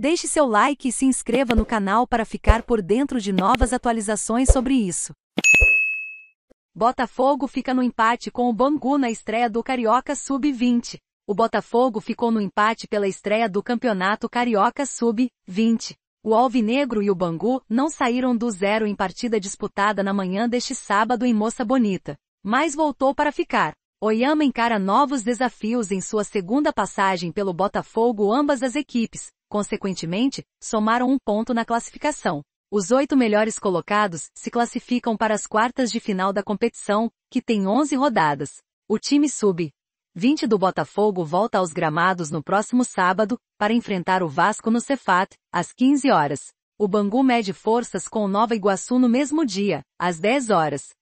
Deixe seu like e se inscreva no canal para ficar por dentro de novas atualizações sobre isso. Botafogo fica no empate com o Bangu na estreia do Carioca Sub-20. O Botafogo ficou no empate pela estreia do Campeonato Carioca Sub-20. O Alvinegro e o Bangu não saíram do zero em partida disputada na manhã deste sábado em Moça Bonita, mas voltou para ficar. Oyama encara novos desafios em sua segunda passagem pelo Botafogo ambas as equipes, Consequentemente, somaram um ponto na classificação. Os oito melhores colocados se classificam para as quartas de final da competição, que tem 11 rodadas. O time sub 20 do Botafogo volta aos gramados no próximo sábado, para enfrentar o Vasco no Cefat, às 15 horas. O Bangu mede forças com o Nova Iguaçu no mesmo dia, às 10 horas.